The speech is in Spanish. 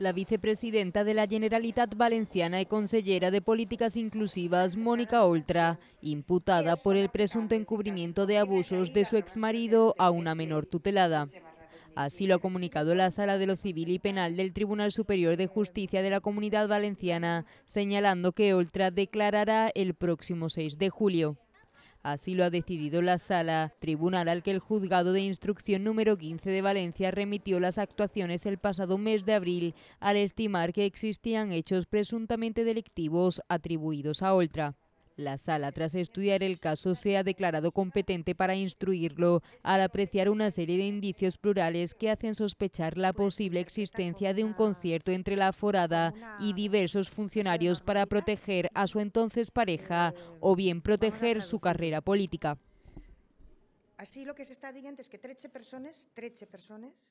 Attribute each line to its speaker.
Speaker 1: La vicepresidenta de la Generalitat Valenciana y consellera de Políticas Inclusivas, Mónica Oltra, imputada por el presunto encubrimiento de abusos de su exmarido a una menor tutelada. Así lo ha comunicado la Sala de lo Civil y Penal del Tribunal Superior de Justicia de la Comunidad Valenciana, señalando que Oltra declarará el próximo 6 de julio. Así lo ha decidido la sala, tribunal al que el juzgado de instrucción número 15 de Valencia remitió las actuaciones el pasado mes de abril al estimar que existían hechos presuntamente delictivos atribuidos a Oltra. La sala, tras estudiar el caso, se ha declarado competente para instruirlo al apreciar una serie de indicios plurales que hacen sospechar la posible existencia de un concierto entre la forada y diversos funcionarios para proteger a su entonces pareja o bien proteger su carrera política.
Speaker 2: Así lo que se está diciendo es que personas, personas